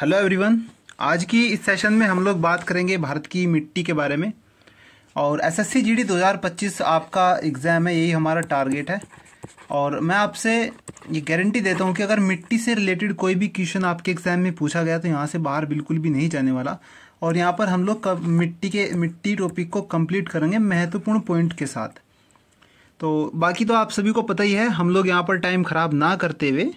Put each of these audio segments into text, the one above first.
hello everyone आज की इस सेशन में हम लोग बात करेंगे भारत की मिट्टी के बारे में और एसएससी जीडी 2025 आपका एग्ज़ाम है यही हमारा टारगेट है और मैं आपसे ये गारंटी देता हूँ कि अगर मिट्टी से रिलेटेड कोई भी क्वेश्चन आपके एग्ज़ाम में पूछा गया तो यहाँ से बाहर बिल्कुल भी नहीं जाने वाला और यहाँ पर हम लोग मिट्टी के मिट्टी टॉपिक को कम्प्लीट करेंगे महत्वपूर्ण पॉइंट के साथ तो बाकी तो आप सभी को पता ही है हम लोग यहाँ पर टाइम ख़राब ना करते हुए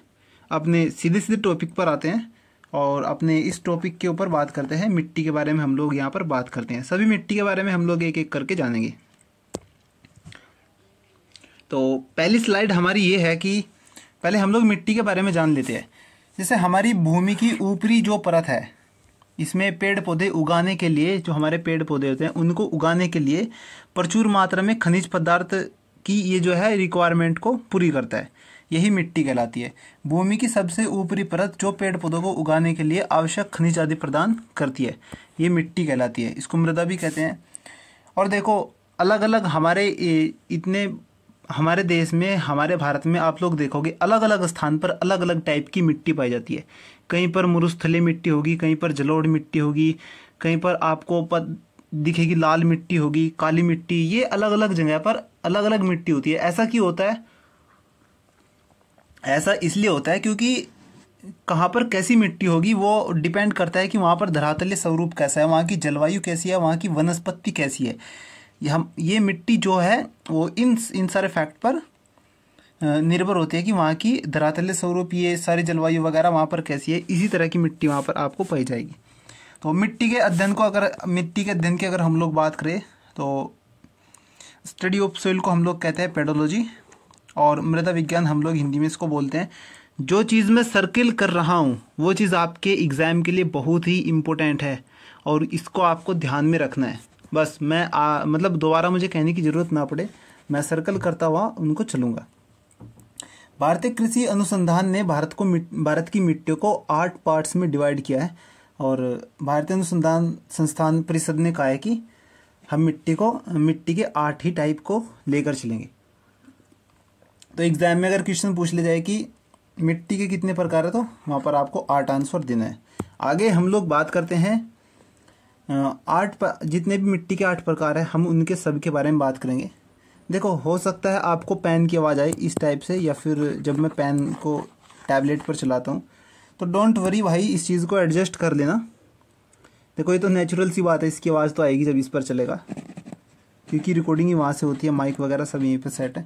अपने सीधे सीधे टॉपिक पर आते हैं और अपने इस टॉपिक के ऊपर बात करते हैं मिट्टी के बारे में हम लोग यहाँ पर बात करते हैं सभी मिट्टी के बारे में हम लोग एक एक करके जानेंगे तो पहली स्लाइड हमारी ये है कि पहले हम लोग मिट्टी के बारे में जान लेते हैं जैसे हमारी भूमि की ऊपरी जो परत है इसमें पेड़ पौधे उगाने के लिए जो हमारे पेड़ पौधे होते हैं उनको उगाने के लिए प्रचुर मात्रा में खनिज पदार्थ की ये जो है रिक्वायरमेंट को पूरी करता है यही मिट्टी कहलाती है भूमि की सबसे ऊपरी परत जो पेड़ पौधों को उगाने के लिए आवश्यक खनिज आदि प्रदान करती है ये मिट्टी कहलाती है इसको मृदा भी कहते हैं और देखो अलग अलग हमारे इतने हमारे देश में हमारे भारत में आप लोग देखोगे अलग अलग स्थान पर अलग अलग टाइप की मिट्टी पाई जाती है कहीं पर मुरुस्थली मिट्टी होगी कहीं पर जलोड़ मिट्टी होगी कहीं पर आपको पद दिखेगी लाल मिट्टी होगी काली मिट्टी ये अलग अलग जगह पर अलग अलग मिट्टी होती है ऐसा क्यों होता है ऐसा इसलिए होता है क्योंकि कहाँ पर कैसी मिट्टी होगी वो डिपेंड करता है कि वहाँ पर धरातल्य स्वरूप कैसा है वहाँ की जलवायु कैसी है वहाँ की वनस्पति कैसी है हम ये मिट्टी जो है वो इन इन सारे फैक्ट पर निर्भर होती है कि वहाँ की धरातल्य स्वरूप ये सारी जलवायु वगैरह वहाँ पर कैसी है इसी तरह की मिट्टी वहाँ पर आपको पाई जाएगी तो मिट्टी के अध्ययन को अगर मिट्टी के अध्ययन की अगर हम लोग बात करें तो स्टडी ऑफ सोइल को हम लोग कहते हैं पेडोलॉजी और मृदा विज्ञान हम लोग हिंदी में इसको बोलते हैं जो चीज़ मैं सर्किल कर रहा हूँ वो चीज़ आपके एग्ज़ाम के लिए बहुत ही इम्पोर्टेंट है और इसको आपको ध्यान में रखना है बस मैं आ, मतलब दोबारा मुझे कहने की ज़रूरत ना पड़े मैं सर्कल करता हुआ उनको चलूँगा भारतीय कृषि अनुसंधान ने भारत को भारत की मिट्टी को आठ पार्ट्स में डिवाइड किया है और भारतीय अनुसंधान संस्थान परिषद ने कहा है कि हम मिट्टी को मिट्टी के आठ ही टाइप को लेकर चलेंगे तो एग्जाम में अगर क्वेश्चन पूछ ले जाए कि मिट्टी के कितने प्रकार है तो वहाँ पर आपको आठ आंसर देना है आगे हम लोग बात करते हैं आठ जितने भी मिट्टी के आठ प्रकार हैं हम उनके सब के बारे में बात करेंगे देखो हो सकता है आपको पेन की आवाज़ आए इस टाइप से या फिर जब मैं पेन को टैबलेट पर चलाता हूँ तो डोंट वरी भाई इस चीज़ को एडजस्ट कर लेना देखो ये तो नेचुरल सी बात है इसकी आवाज़ तो आएगी जब इस पर चलेगा क्योंकि रिकॉर्डिंग ही वहाँ से होती है माइक वगैरह सब यहीं पर सेट है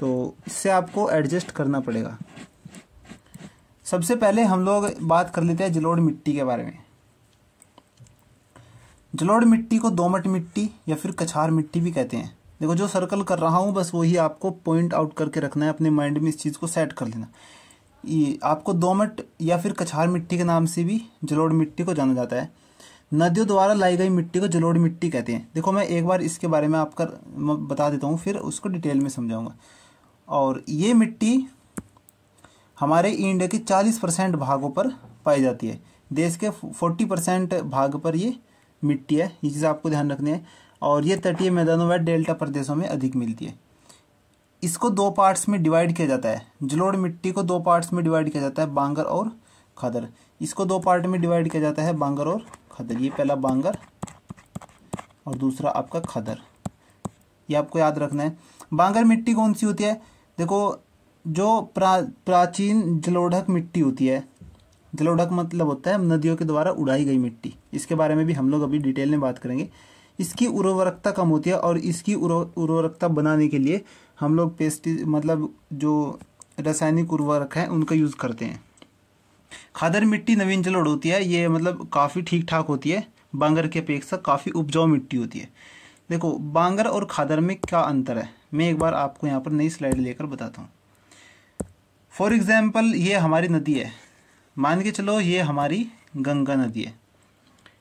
तो इससे आपको एडजस्ट करना पड़ेगा सबसे पहले हम लोग बात कर लेते हैं जलोड़ मिट्टी के बारे में जलोड़ मिट्टी को दोमट मिट्टी या फिर कछार मिट्टी भी कहते हैं देखो जो सर्कल कर रहा हूँ बस वही आपको पॉइंट आउट करके रखना है अपने माइंड में इस चीज़ को सेट कर लेना ये आपको दोमट या फिर कछार मिट्टी के नाम से भी जलोड़ मिट्टी को जाना जाता है नदियों द्वारा लाई गई मिट्टी को जलोड़ मिट्टी कहते हैं देखो मैं एक बार इसके बारे में आपका बता देता हूँ फिर उसको डिटेल में समझाऊंगा और ये मिट्टी हमारे इंडिया के चालीस परसेंट भागों पर पाई जाती है देश के फोर्टी परसेंट भाग पर ये मिट्टी है ये चीज़ आपको ध्यान रखनी है और ये तटीय मैदानों व डेल्टा प्रदेशों में अधिक मिलती है इसको दो पार्ट्स में डिवाइड किया जाता है जलोड़ मिट्टी को दो पार्ट्स में डिवाइड किया जाता है बांगर और खदर इसको दो पार्ट में डिवाइड किया जाता है बांगर और खदर ये पहला बांगर और दूसरा आपका खदर ये आपको याद रखना है बांगर मिट्टी कौन सी होती है देखो जो प्रा प्राचीन जलोढ़क मिट्टी होती है जलोढ़क मतलब होता है नदियों के द्वारा उड़ाई गई मिट्टी इसके बारे में भी हम लोग अभी डिटेल में बात करेंगे इसकी उर्वरकता कम होती है और इसकी उर्वरकता बनाने के लिए हम लोग पेस्ट मतलब जो रासायनिक उर्वरक है उनका यूज़ करते हैं खादर मिट्टी नवीन जलोढ़ होती है ये मतलब काफ़ी ठीक ठाक होती है बांगर की अपेक्षा काफ़ी उपजाऊ मिट्टी होती है देखो बांगर और खादर में क्या अंतर है मैं एक बार आपको यहाँ पर नई स्लाइड लेकर बताता हूँ फॉर एग्ज़ाम्पल ये हमारी नदी है मान के चलो ये हमारी गंगा नदी है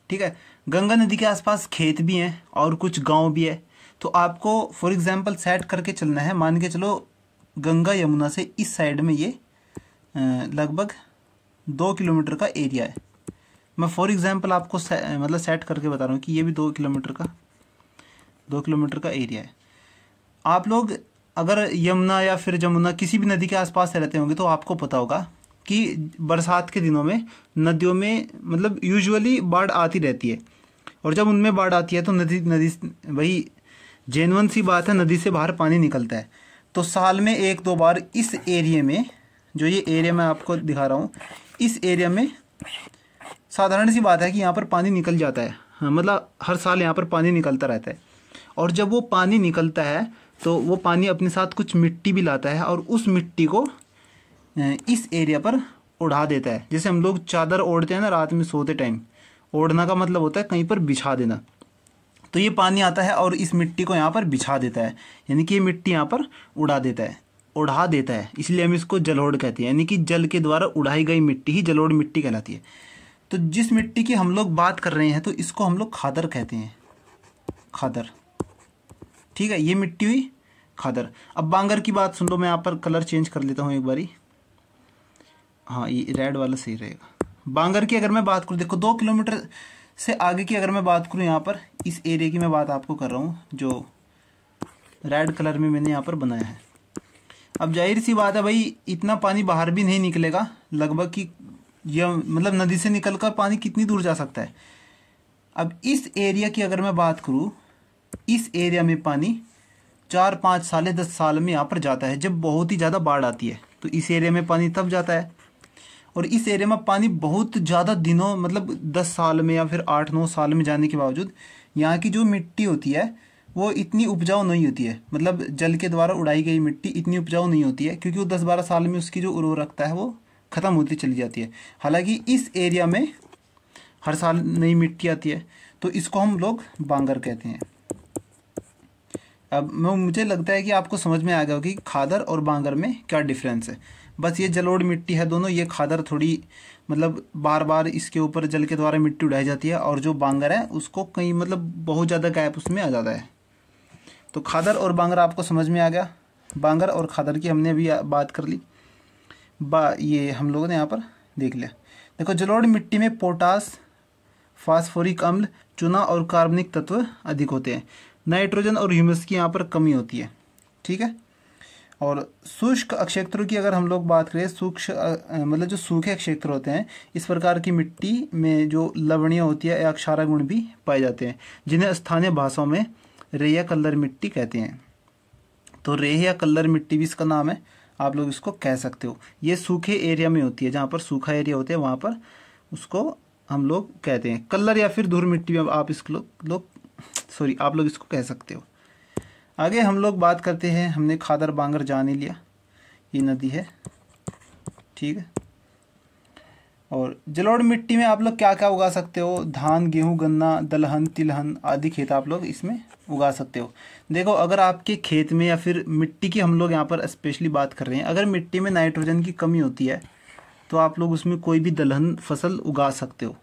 ठीक है गंगा नदी के आसपास खेत भी हैं और कुछ गांव भी है तो आपको फॉर एग्ज़ाम्पल सेट करके चलना है मान के चलो गंगा यमुना से इस साइड में ये लगभग दो किलोमीटर का एरिया है मैं फॉर एग्ज़ाम्पल आपको से, मतलब सेट करके बता रहा हूँ कि ये भी दो किलोमीटर का दो किलोमीटर का एरिया है आप लोग अगर यमुना या फिर जमुना किसी भी नदी के आसपास रहते होंगे तो आपको पता होगा कि बरसात के दिनों में नदियों में मतलब यूजुअली बाढ़ आती रहती है और जब उनमें बाढ़ आती है तो नदी नदी वही जेनवन सी बात है नदी से बाहर पानी निकलता है तो साल में एक दो बार इस एरिए में जो ये एरिया मैं आपको दिखा रहा हूँ इस एरिया में साधारण सी बात है कि यहाँ पर पानी निकल जाता है हाँ, मतलब हर साल यहाँ पर पानी निकलता रहता है और जब वो पानी निकलता है तो वो पानी अपने साथ कुछ मिट्टी भी लाता है और उस मिट्टी को इस एरिया पर उड़ा देता है जैसे हम लोग चादर ओढ़ते हैं ना रात में सोते टाइम ओढ़ना का मतलब होता है कहीं पर बिछा देना तो ये पानी आता है और इस मिट्टी को यहाँ पर बिछा देता है यानी कि ये मिट्टी यहाँ पर उड़ा देता है उड़ा देता है इसलिए हम इसको जलोड़ कहते हैं यानी कि जल के द्वारा उड़ाई गई मिट्टी ही जलोड़ मिट्टी कहलाती है तो जिस मिट्टी की हम लोग बात कर रहे हैं तो इसको हम लोग खादर कहते हैं खादर ठीक है ये मिट्टी हुई खादर अब बांगर की बात सुन लो मैं यहाँ पर कलर चेंज कर लेता हूँ एक बारी हाँ ये रेड वाला सही रहेगा बांगर की अगर मैं बात करूँ देखो दो किलोमीटर से आगे की अगर मैं बात करूँ यहाँ पर इस एरिया की मैं बात आपको कर रहा हूँ जो रेड कलर में मैंने यहाँ पर बनाया है अब जाहिर सी बात है भाई इतना पानी बाहर भी नहीं निकलेगा लगभग कि यह मतलब नदी से निकल कर पानी कितनी दूर जा सकता है अब इस एरिया की अगर मैं बात करूँ इस एरिया में पानी चार पाँच साल दस साल में यहाँ पर जाता है जब बहुत ही ज़्यादा बाढ़ आती है तो इस एरिया में पानी तब जाता है और इस एरिया में पानी बहुत ज़्यादा दिनों मतलब दस साल में या फिर आठ नौ साल में जाने के बावजूद यहाँ की जो मिट्टी होती है वो इतनी उपजाऊ नहीं होती है मतलब जल के द्वारा उड़ाई गई मिट्टी इतनी उपजाऊ नहीं होती है क्योंकि वो दस बारह साल में उसकी जो उर्वरकता है वो ख़त्म होती चली जाती है हालांकि इस एरिया में हर साल नई मिट्टी आती है तो इसको हम लोग बांगर कहते हैं अब मुझे लगता है कि आपको समझ में आ गया होगा कि खादर और बांगर में क्या डिफरेंस है बस ये जलोढ़ मिट्टी है दोनों ये खादर थोड़ी मतलब बार बार इसके ऊपर जल के द्वारा मिट्टी उड़ाई जाती है और जो बांगर है उसको कहीं मतलब बहुत ज़्यादा गैप उसमें आ जाता है तो खादर और बांगर आपको समझ में आ गया बांगर और खादर की हमने अभी बात कर ली बा ये हम लोगों ने यहाँ पर देख लिया देखो जलोढ़ मिट्टी में पोटास फास्फोरिक अम्ल चूना और कार्बनिक तत्व अधिक होते हैं नाइट्रोजन और ह्यूमस की यहाँ पर कमी होती है ठीक है और शुष्क क्षेत्रों की अगर हम लोग बात करें सूक्ष्म मतलब जो सूखे क्षेत्र होते हैं इस प्रकार की मिट्टी में जो लवणीय होती है या अक्षारा गुण भी पाए जाते हैं जिन्हें स्थानीय भाषाओं में रेया कल्लर मिट्टी कहते हैं तो रेह या कल्लर मिट्टी भी इसका नाम है आप लोग इसको कह सकते हो ये सूखे एरिया में होती है जहाँ पर सूखा एरिया होता है वहाँ पर उसको हम लोग कहते हैं कल्लर या फिर धूर मिट्टी में आप इसको लोग सॉरी आप लोग इसको कह सकते हो आगे हम लोग बात करते हैं हमने खादर बांगर जाने लिया ये नदी है ठीक है और जलोड़ मिट्टी में आप लोग क्या क्या उगा सकते हो धान गेहूं गन्ना दलहन तिलहन आदि खेत आप लोग इसमें उगा सकते हो देखो अगर आपके खेत में या फिर मिट्टी की हम लोग यहाँ पर स्पेशली बात कर रहे हैं अगर मिट्टी में नाइट्रोजन की कमी होती है तो आप लोग उसमें कोई भी दलहन फसल उगा सकते हो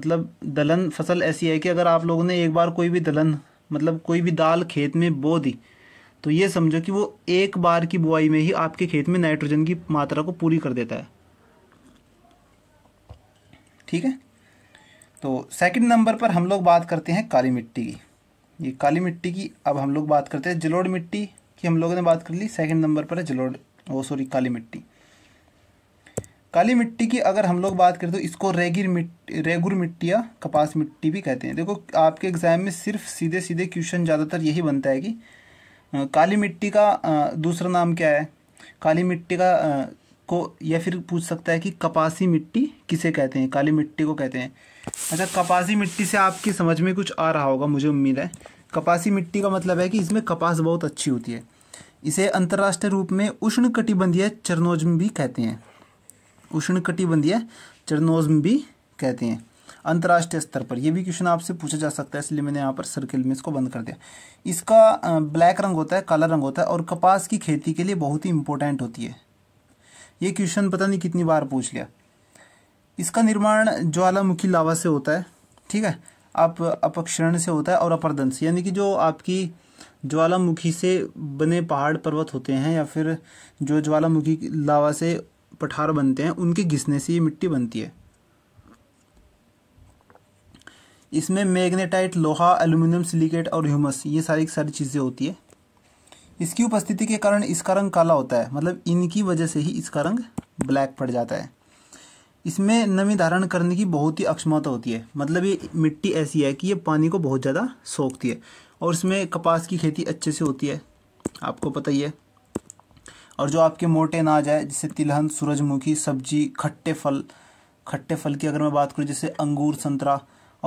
मतलब दलहन फसल ऐसी है कि अगर आप लोगों ने एक बार कोई भी दलहन मतलब कोई भी दाल खेत में बो दी तो ये समझो कि वो एक बार की बुआई में ही आपके खेत में नाइट्रोजन की मात्रा को पूरी कर देता है ठीक है तो सेकंड नंबर पर हम लोग बात करते हैं काली मिट्टी की ये काली मिट्टी की अब हम लोग बात करते हैं जलोड़ मिट्टी की हम लोगों ने बात कर ली सेकंड नंबर पर है जलोड़ ओ सॉरी काली मिट्टी काली मिट्टी की अगर हम लोग बात करें तो इसको रेगिर मिट्टी रेगुर मिट्टी या कपास मिट्टी भी कहते हैं देखो आपके एग्जाम में सिर्फ सीधे सीधे क्वेश्चन ज़्यादातर यही बनता है कि काली मिट्टी का दूसरा नाम क्या है काली मिट्टी का को या फिर पूछ सकता है कि कपासी मिट्टी किसे कहते हैं काली मिट्टी को कहते हैं अच्छा कपासी मिट्टी से आपकी समझ में कुछ आ रहा होगा मुझे उम्मीद है कपासी मिट्टी का मतलब है कि इसमें कपास बहुत अच्छी होती है इसे अंतर्राष्ट्रीय रूप में उष्ण कटिबंधीय चरनोजम भी कहते हैं उष्ण कटिबंधीय चरनोज भी कहते हैं अंतर्राष्ट्रीय स्तर पर यह भी क्वेश्चन आपसे पूछा जा सकता है इसलिए मैंने यहाँ पर सर्किल में इसको बंद कर दिया इसका ब्लैक रंग होता है काला रंग होता है और कपास की खेती के लिए बहुत ही इंपॉर्टेंट होती है ये क्वेश्चन पता नहीं कितनी बार पूछ लिया इसका निर्माण ज्वालामुखी लावा से होता है ठीक है आप अपक्षरण से होता है और अपरदंश से यानी कि जो आपकी ज्वालामुखी से बने पहाड़ पर्वत होते हैं या फिर जो ज्वालामुखी लावा से पठार बनते हैं उनके घिसने से ये मिट्टी बनती है इसमें मैग्नेटाइट लोहा एल्यूमिनियम सिलिकेट और ह्यूमस ये सारी सारी चीज़ें होती है इसकी उपस्थिति के कारण इसका रंग काला होता है मतलब इनकी वजह से ही इसका रंग ब्लैक पड़ जाता है इसमें नमी धारण करने की बहुत ही अक्षमता होती है मतलब ये मिट्टी ऐसी है कि ये पानी को बहुत ज़्यादा सोखती है और इसमें कपास की खेती अच्छे से होती है आपको पता ही है और जो आपके मोटे अनाज है जैसे तिलहन सूरजमुखी सब्जी खट्टे फल खट्टे फल की अगर मैं बात करूँ जैसे अंगूर संतरा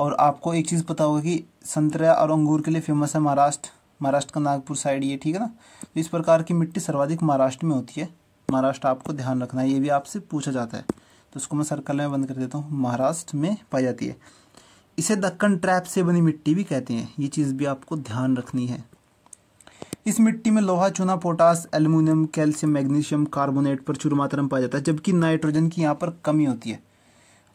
और आपको एक चीज़ पता होगा कि संतरा और अंगूर के लिए फेमस है महाराष्ट्र महाराष्ट्र का नागपुर साइड ये ठीक है ना तो इस प्रकार की मिट्टी सर्वाधिक महाराष्ट्र में होती है महाराष्ट्र आपको ध्यान रखना है ये भी आपसे पूछा जाता है तो उसको मैं सर्कल में बंद कर देता हूँ महाराष्ट्र में पाई जाती है इसे दक्कन ट्रैप से बनी मिट्टी भी कहते हैं ये चीज़ भी आपको ध्यान रखनी है इस मिट्टी में लोहा चूना potash aluminium calcium magnesium carbonate प्रचुर मात्रा में पाया जाता है जबकि नाइट्रोजन की यहाँ पर कमी होती है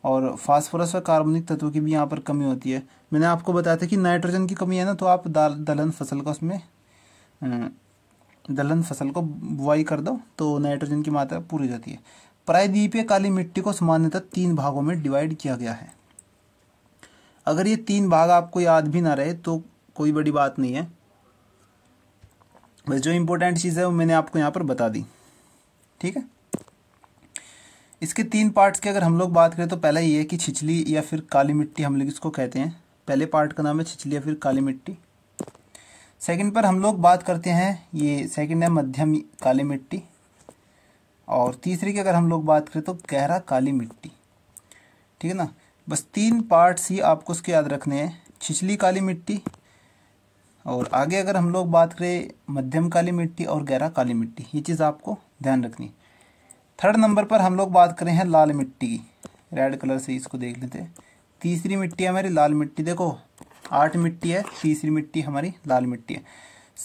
और फास्फोरस और कार्बनिक तत्वों की भी यहाँ पर कमी होती है मैंने आपको बताया था कि नाइट्रोजन की कमी है ना तो आप दाल दलहन फसल का उसमें दलहन फसल को बुआई कर दो तो नाइट्रोजन की मात्रा पूरी जाती है प्रायद्वीपीय काली मिट्टी को सामान्यतः तीन भागों में डिवाइड किया गया है अगर ये तीन भाग आपको याद भी ना रहे तो कोई बड़ी बात नहीं है बस जो इम्पोर्टेंट चीज़ है वो मैंने आपको यहाँ पर बता दी ठीक है इसके तीन पार्ट्स की अगर हम लोग बात करें तो पहला ये है कि छिछली या फिर काली मिट्टी हम लोग इसको कहते हैं पहले पार्ट का नाम है छिछली या फिर काली मिट्टी सेकंड पर हम लोग बात करते हैं ये सेकंड है मध्यम काली मिट्टी और तीसरी की अगर हम लोग बात करें तो गहरा काली मिट्टी ठीक है ना बस तीन पार्ट्स ही आपको उसके याद रखने हैं छिछली काली मिट्टी और आगे अगर हम लोग बात करें मध्यम काली मिट्टी और गहरा काली मिट्टी ये चीज़ आपको ध्यान रखनी थर्ड नंबर पर हम लोग बात करें हैं लाल मिट्टी की रेड कलर से इसको देख लेते तीसरी मिट्टी हमारी लाल मिट्टी देखो आठ मिट्टी है तीसरी मिट्टी हमारी लाल मिट्टी है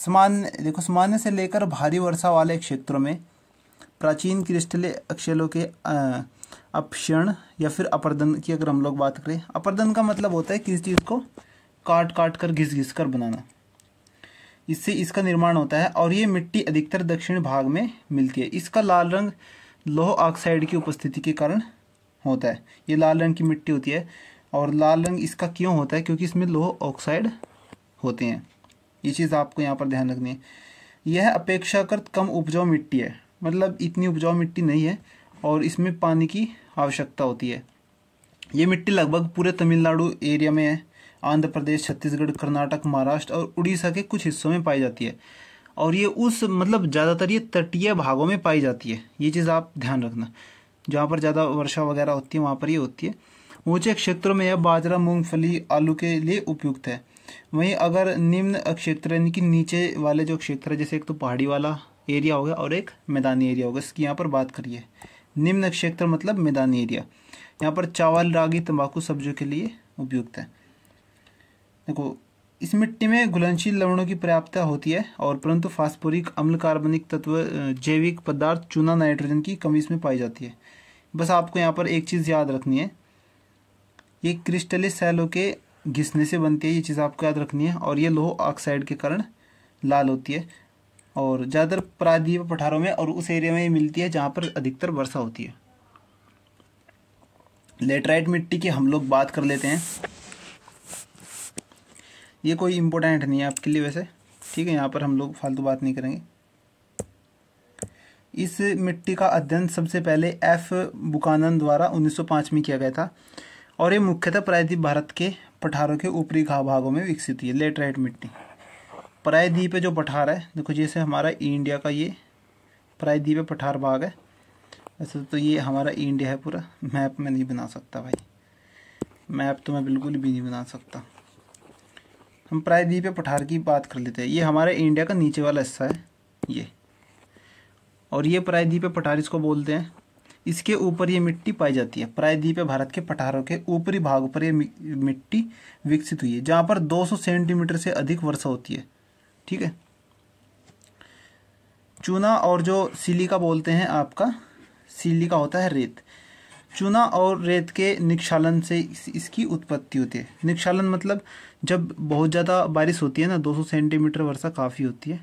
सामान्य देखो सामान्य से लेकर भारी वर्षा वाले क्षेत्रों में प्राचीन क्रिस्टल अक्षलों के अपक्षण या फिर अपर्दन की अगर हम लोग बात करें अपर्दन का मतलब होता है किसी चीज़ को काट काट कर घिस घिस कर बनाना इससे इसका निर्माण होता है और ये मिट्टी अधिकतर दक्षिण भाग में मिलती है इसका लाल रंग लोह ऑक्साइड की उपस्थिति के कारण होता है ये लाल रंग की मिट्टी होती है और लाल रंग इसका क्यों होता है क्योंकि इसमें लोह ऑक्साइड होते हैं ये चीज़ आपको यहाँ पर ध्यान रखनी है यह अपेक्षाकृत कम उपजाऊ मिट्टी है मतलब इतनी उपजाऊ मिट्टी नहीं है और इसमें पानी की आवश्यकता होती है ये मिट्टी लगभग पूरे तमिलनाडु एरिया में है आंध्र प्रदेश छत्तीसगढ़ कर्नाटक महाराष्ट्र और उड़ीसा के कुछ हिस्सों में पाई जाती है और ये उस मतलब ज़्यादातर ये तटीय भागों में पाई जाती है ये चीज़ आप ध्यान रखना जहाँ पर ज़्यादा वर्षा वगैरह होती है वहाँ पर ये होती है ऊँचे क्षेत्रों में यह बाजरा मूंगफली आलू के लिए उपयुक्त है वहीं अगर निम्न क्षेत्र यानी कि नीचे वाले जो क्षेत्र है जैसे एक तो पहाड़ी वाला एरिया हो गया और एक मैदानी एरिया होगा इसकी यहाँ पर बात करिए निम्न क्षेत्र मतलब मैदानी एरिया यहाँ पर चावल रागी तंबाकू सब्जियों के लिए उपयुक्त है देखो इस मिट्टी में घुलनशील लवणों की पर्याप्तता होती है और परंतु फास्फोरिक अम्ल कार्बनिक तत्व जैविक पदार्थ चूना नाइट्रोजन की कमी इसमें पाई जाती है बस आपको यहाँ पर एक चीज़ याद रखनी है ये क्रिस्टलिक सेलों के घिसने से बनती है ये चीज़ आपको याद रखनी है और ये लोह ऑक्साइड के कारण लाल होती है और ज़्यादातर प्रादीप पठारों में और उस एरिया में ये मिलती है जहाँ पर अधिकतर वर्षा होती है लेटराइट मिट्टी की हम लोग बात कर लेते हैं ये कोई इम्पोर्टेंट नहीं है आपके लिए वैसे ठीक है यहाँ पर हम लोग फालतू बात नहीं करेंगे इस मिट्टी का अध्ययन सबसे पहले एफ बुकानंद द्वारा 1905 में किया गया था और ये मुख्यतः प्रायद्वीप भारत के पठारों के ऊपरी घा भागों में विकसित हुई है लेटराइट मिट्टी प्रायद्वीप जो पठार है देखो जैसे हमारा इंडिया का ये प्रायद्वीप पठार भाग है वैसे तो ये हमारा इंडिया है पूरा मैप में नहीं बना सकता भाई मैप तो मैं बिल्कुल भी नहीं बना सकता हम प्राय पठार की बात कर लेते हैं ये हमारे इंडिया का नीचे वाला हिस्सा है ये और ये प्रायद्वीप पठार इसको बोलते हैं इसके ऊपर ये मिट्टी पाई जाती है प्रायद्वीप भारत के पठारों के ऊपरी भाग पर यह मिट्टी विकसित हुई है जहाँ पर 200 सेंटीमीटर से अधिक वर्षा होती है ठीक है चूना और जो सिलिका बोलते हैं आपका सिलिका होता है रेत चूना और रेत के निक्षालन से इसकी उत्पत्ति होती है निक्षालन मतलब जब बहुत ज़्यादा बारिश होती है ना 200 सेंटीमीटर वर्षा काफ़ी होती है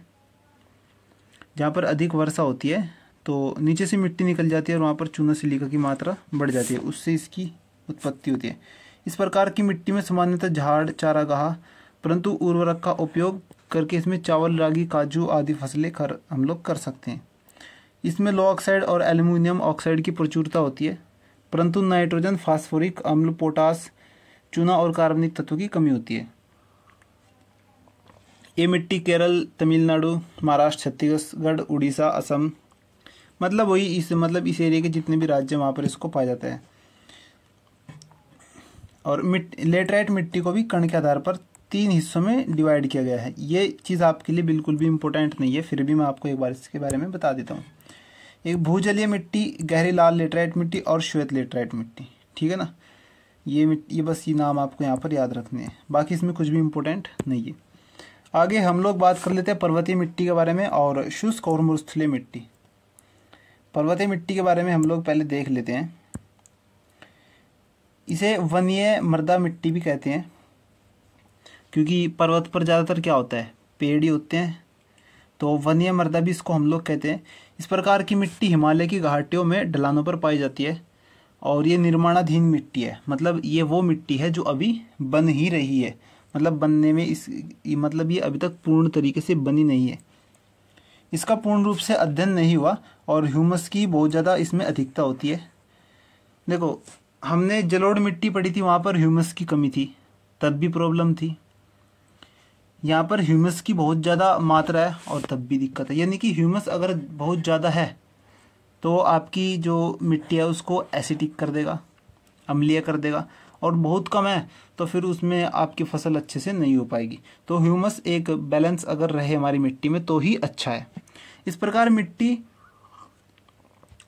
जहाँ पर अधिक वर्षा होती है तो नीचे से मिट्टी निकल जाती है और वहाँ पर चूना सिलिका की मात्रा बढ़ जाती है उससे इसकी उत्पत्ति होती है इस प्रकार की मिट्टी में सामान्यतः झाड़ चारागाह परंतु उर्वरक का उपयोग करके इसमें चावल रागी काजू आदि फसलें कर हम लोग कर सकते हैं इसमें लो ऑक्साइड और एल्यूमिनियम ऑक्साइड की प्रचुरता होती है परंतु नाइट्रोजन फास्फोरिक अम्ल पोटास चूना और कार्बनिक तत्वों की कमी होती है ये मिट्टी केरल तमिलनाडु महाराष्ट्र छत्तीसगढ़ उड़ीसा असम मतलब वही इस मतलब इस एरिया के जितने भी राज्य वहाँ पर इसको पाया जाता है और मिट लेटराइट मिट्टी को भी कण के आधार पर तीन हिस्सों में डिवाइड किया गया है ये चीज़ आपके लिए बिल्कुल भी इम्पोर्टेंट नहीं है फिर भी मैं आपको एक बार इसके बारे में बता देता हूँ एक भूजलीय मिट्टी गहरी लाल लेटराइट मिट्टी और श्वेत लेटराइट मिट्टी ठीक है ना ये ये बस ये नाम आपको यहाँ पर याद रखने हैं बाकी इसमें कुछ भी इम्पोर्टेंट नहीं है आगे हम लोग बात कर लेते हैं पर्वतीय मिट्टी के बारे में और शुष्क और मरुस्थलीय मिट्टी पर्वतीय मिट्टी के बारे में हम लोग पहले देख लेते हैं इसे वनीय मृदा मिट्टी भी कहते हैं क्योंकि पर्वत पर ज़्यादातर क्या होता है पेड़ ही होते हैं तो वन्य मृदा भी इसको हम लोग कहते हैं इस प्रकार की मिट्टी हिमालय की घाटियों में ढलानों पर पाई जाती है और ये निर्माणाधीन मिट्टी है मतलब ये वो मिट्टी है जो अभी बन ही रही है मतलब बनने में इस मतलब ये अभी तक पूर्ण तरीके से बनी नहीं है इसका पूर्ण रूप से अध्ययन नहीं हुआ और ह्यूमस की बहुत ज़्यादा इसमें अधिकता होती है देखो हमने जलोड़ मिट्टी पड़ी थी वहाँ पर ह्यूमस की कमी थी तब भी प्रॉब्लम थी यहाँ पर ह्यूमस की बहुत ज़्यादा मात्रा है और तब भी दिक्कत है यानी कि ह्यूमस अगर बहुत ज़्यादा है तो आपकी जो मिट्टी है उसको एसिटिक कर देगा अम्लीय कर देगा और बहुत कम है तो फिर उसमें आपकी फसल अच्छे से नहीं हो पाएगी तो ह्यूमस एक बैलेंस अगर रहे हमारी मिट्टी में तो ही अच्छा है इस प्रकार मिट्टी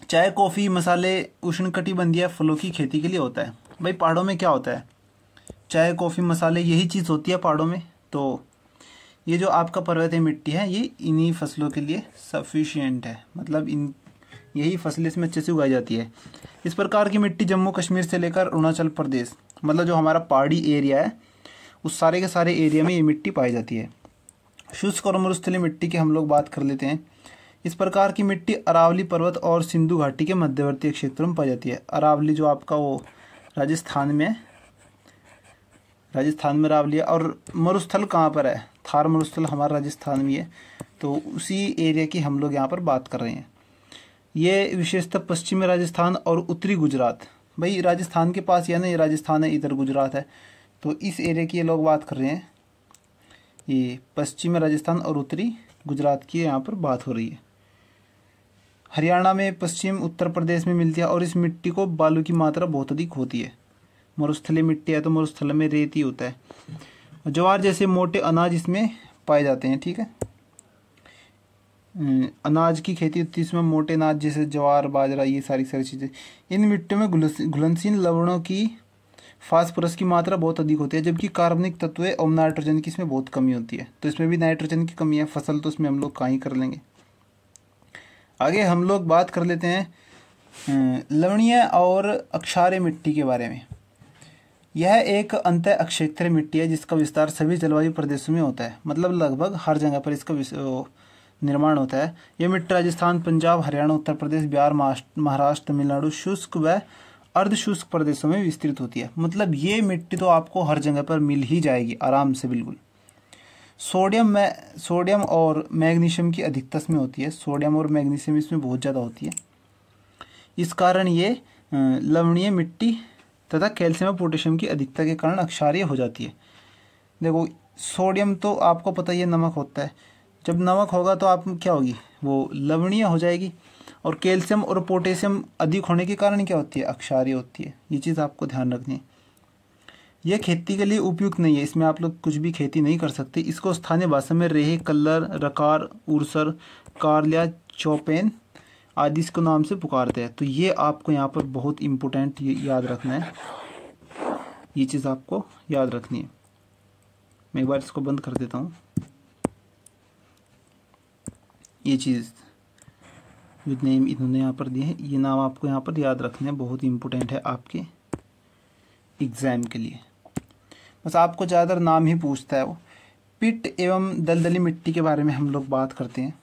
चाय कॉफ़ी मसाले उष्ण फलों की खेती के लिए होता है भाई पहाड़ों में क्या होता है चाय कॉफ़ी मसाले यही चीज़ होती है पहाड़ों में तो ये जो आपका पर्वतीय मिट्टी है ये इन्हीं फसलों के लिए सफिशियंट है मतलब इन यही फसलें इसमें अच्छे से उगाई जाती है इस प्रकार की मिट्टी जम्मू कश्मीर से लेकर अरुणाचल प्रदेश मतलब जो हमारा पहाड़ी एरिया है उस सारे के सारे एरिया में ये मिट्टी पाई जाती है शुष्क और मरुस्थली मिट्टी की हम लोग बात कर लेते हैं इस प्रकार की मिट्टी अरावली पर्वत और सिंधु घाटी के मध्यवर्ती क्षेत्रों में पाई जाती है अरावली जो आपका वो राजस्थान में राजस्थान में अरावली और मरुस्थल कहाँ पर है थार मरुस्थल हमारा राजस्थान में है तो उसी एरिया की हम लोग यहाँ पर बात कर रहे हैं ये विशेषतः पश्चिमी राजस्थान और उत्तरी गुजरात भाई राजस्थान के पास या नहीं राजस्थान है इधर गुजरात है तो इस एरिया की ये लोग बात कर रहे हैं ये पश्चिमी राजस्थान और उत्तरी गुजरात की यहाँ पर बात हो रही है हरियाणा में पश्चिम उत्तर प्रदेश में मिलती है और इस मिट्टी को बालू की मात्रा बहुत अधिक होती है मरुस्थली मिट्टी है तो मरुस्थल में रेत ही होता है ज्वार जैसे मोटे अनाज इसमें पाए जाते हैं ठीक है हम्म, अनाज की खेती होती है इसमें मोटे अनाज जैसे ज्वार बाजरा ये सारी सारी चीज़ें इन मिट्टियों में घुलनशील लवणों की फास्फोरस की मात्रा बहुत अधिक होती है जबकि कार्बनिक तत्व और नाइट्रोजन की इसमें बहुत कमी होती है तो इसमें भी नाइट्रोजन की कमी है फसल तो इसमें हम लोग कहाँ ही कर लेंगे आगे हम लोग बात कर लेते हैं हम्म, लवणीय और अक्षारे मिट्टी के बारे में यह एक अंत अक्षेत्र मिट्टी है जिसका विस्तार सभी जलवायु प्रदेशों में होता है मतलब लगभग हर जगह पर इसका निर्माण होता है यह मिट्टी राजस्थान पंजाब हरियाणा उत्तर प्रदेश बिहार महाराष्ट्र तमिलनाडु शुष्क व अर्धशुष्क प्रदेशों में विस्तृत होती है मतलब ये मिट्टी तो आपको हर जगह पर मिल ही जाएगी आराम से बिल्कुल सोडियम में सोडियम और मैग्नीशियम की अधिकता इसमें होती है सोडियम और मैग्नीशियम इसमें बहुत ज़्यादा होती है इस कारण ये लवणीय मिट्टी तथा कैल्शियम और पोटेशियम की अधिकता के कारण अक्षारीय हो जाती है देखो सोडियम तो आपको पता ही है नमक होता है जब नमक होगा तो आप क्या होगी वो लवणीय हो जाएगी और कैल्शियम और पोटेशियम अधिक होने के कारण क्या होती है अक्षारीय होती है ये चीज़ आपको ध्यान रखनी है यह खेती के लिए उपयुक्त नहीं है इसमें आप लोग कुछ भी खेती नहीं कर सकते इसको स्थानीय भाषा में रेहे कलर रकार उर्सर कारलिया चौपेन आदि इसको नाम से पुकारते हैं तो ये आपको यहाँ पर बहुत इम्पोर्टेंट याद रखना है ये चीज़ आपको याद रखनी है मैं एक बार इसको बंद कर देता हूँ ये चीज़ जो नेम इन्होंने यहाँ पर दिए हैं ये नाम आपको यहाँ पर याद रखने हैं बहुत इम्पोर्टेंट है आपके एग्ज़ाम के लिए बस आपको ज़्यादातर नाम ही पूछता है वो पिट एवं दलदली मिट्टी के बारे में हम लोग बात करते हैं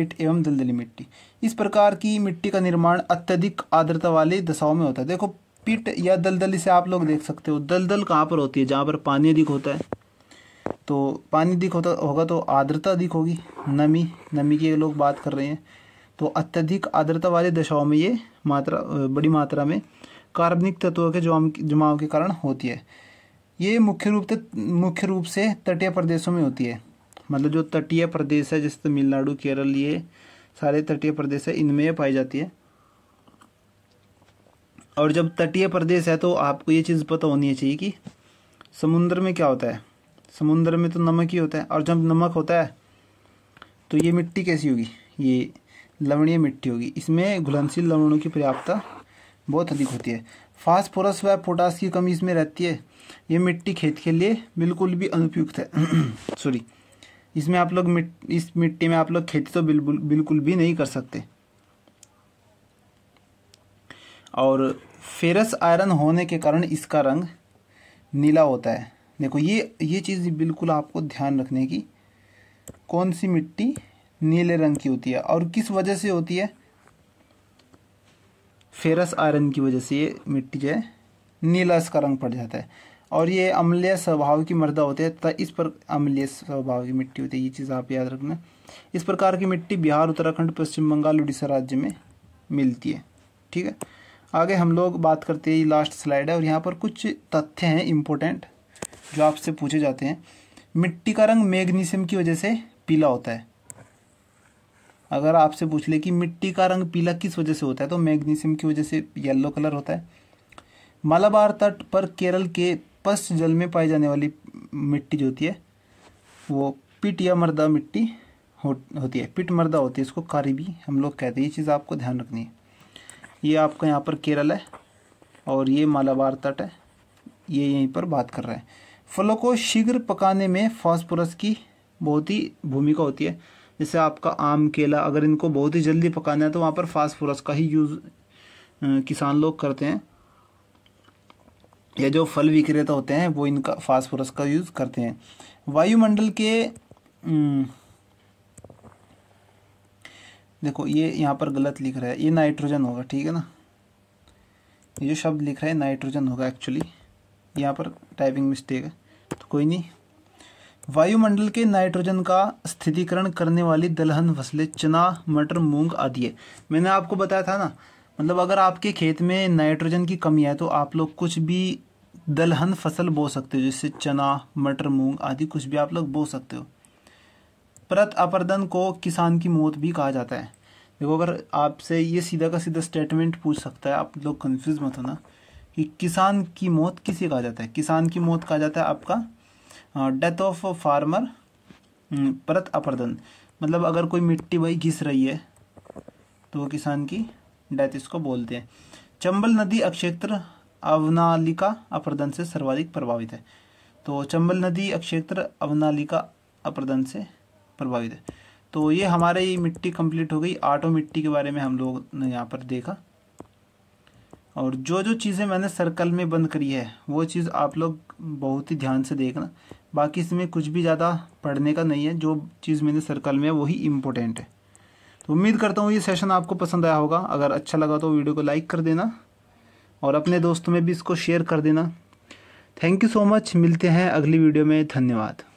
पिट एवं दलदली मिट्टी इस प्रकार की मिट्टी का निर्माण अत्यधिक आर्द्रता वाली दशाओं में होता है देखो पिट या दलदली से आप लोग देख सकते हो दलदल कहाँ पर होती है जहाँ पर पानी अधिक होता है तो पानी अधिक होता होगा तो आर्द्रता अधिक होगी नमी नमी की लोग बात कर रहे हैं तो अत्यधिक आर्द्रता वाली दशाओं में ये मात्रा बड़ी मात्रा में कार्बनिक तत्वों के जमाव जमाव के कारण होती है ये मुख्य रूप मुख्य रूप से तटीय प्रदेशों में होती है मतलब जो तटीय प्रदेश है जैसे तमिलनाडु केरल ये सारे तटीय प्रदेश है इनमें पाई जाती है और जब तटीय प्रदेश है तो आपको ये चीज़ पता होनी चाहिए कि समुद्र में क्या होता है समुद्र में तो नमक ही होता है और जब नमक होता है तो ये मिट्टी कैसी होगी ये लवणीय मिट्टी होगी इसमें घुलनशील लवणों की पर्याप्तता बहुत अधिक होती है फास्फोरस व पोटास की कमी इसमें रहती है ये मिट्टी खेत के लिए बिल्कुल भी अनुपयुक्त है सॉरी इसमें आप लोग इस मिट्टी में आप लोग खेती तो बिल्कुल बिल्कुल भी नहीं कर सकते और फेरस आयरन होने के कारण इसका रंग नीला होता है देखो ये ये चीज़ बिल्कुल आपको ध्यान रखने की कौन सी मिट्टी नीले रंग की होती है और किस वजह से होती है फेरस आयरन की वजह से ये मिट्टी जो है नीला इसका रंग पड़ जाता है और ये अम्लीय स्वभाव की मृदा होते हैं तथा इस पर अम्लीय स्वभाव की मिट्टी होती है ये चीज़ आप याद रखना इस प्रकार की मिट्टी बिहार उत्तराखंड पश्चिम बंगाल उड़ीसा राज्य में मिलती है ठीक है आगे हम लोग बात करते हैं ये लास्ट स्लाइड है और यहाँ पर कुछ तथ्य हैं इम्पोर्टेंट जो आपसे पूछे जाते हैं मिट्टी का रंग मैग्नीशियम की वजह से पीला होता है अगर आपसे पूछ ले कि मिट्टी का रंग पीला किस वजह से होता है तो मैग्नीशियम की वजह से येलो कलर होता है मलाबार तट पर केरल के पश्च जल में पाई जाने वाली मिट्टी जो होती है वो पिट या मर्दा मिट्टी हो, होती है पिट मर्दा होती है इसको कारी भी हम लोग कहते हैं ये चीज़ आपको ध्यान रखनी है ये आपका यहाँ पर केरल है और ये मालाबार तट है ये यहीं पर बात कर रहे हैं फलों को शीघ्र पकाने में फॉस्फोरस की बहुत ही भूमिका होती है जैसे आपका आम केला अगर इनको बहुत ही जल्दी पकाना है तो वहाँ पर फास्फोरस का ही यूज़ किसान लोग करते हैं या जो फल विक्रेता होते हैं वो इनका फास्फोरस का यूज़ करते हैं वायुमंडल के हम्म, देखो ये यहाँ पर गलत लिख रहा है ये नाइट्रोजन होगा ठीक है ना ये जो शब्द लिख रहा है नाइट्रोजन होगा एक्चुअली यहाँ पर टाइपिंग मिस्टेक है तो कोई नहीं वायुमंडल के नाइट्रोजन का स्थितिकरण करने वाली दलहन फसलें चना मटर मूंग आदि है मैंने आपको बताया था ना मतलब अगर आपके खेत में नाइट्रोजन की कमी है तो आप लोग कुछ भी दलहन फसल बो सकते हो जैसे चना मटर मूंग आदि कुछ भी आप लोग बो सकते हो प्रत अपर्दन को किसान की मौत भी कहा जाता है देखो अगर आपसे ये सीधा का सीधा स्टेटमेंट पूछ सकता है आप लोग कन्फ्यूज मत होना कि किसान की मौत किसे कहा जाता है किसान की मौत कहा जाता है आपका डेथ ऑफ फार्मर परत अपर्दन मतलब अगर कोई मिट्टी वही घिस रही है तो किसान की डेथ इसको बोलते हैं चंबल नदी अक्षेत्र अवनालिका अप्रदन से सर्वाधिक प्रभावित है तो चंबल नदी अक्षेत्र अवनालिका अप्रदन से प्रभावित है तो ये हमारी मिट्टी कंप्लीट हो गई आटो मिट्टी के बारे में हम लोग ने यहाँ पर देखा और जो जो चीज़ें मैंने सर्कल में बंद करी है वो चीज़ आप लोग बहुत ही ध्यान से देखना बाकी इसमें कुछ भी ज़्यादा पढ़ने का नहीं है जो चीज़ मैंने सर्कल में है वही इम्पोर्टेंट है तो उम्मीद करता हूँ ये सेशन आपको पसंद आया होगा अगर अच्छा लगा तो वीडियो को लाइक कर देना और अपने दोस्तों में भी इसको शेयर कर देना थैंक यू सो मच मिलते हैं अगली वीडियो में धन्यवाद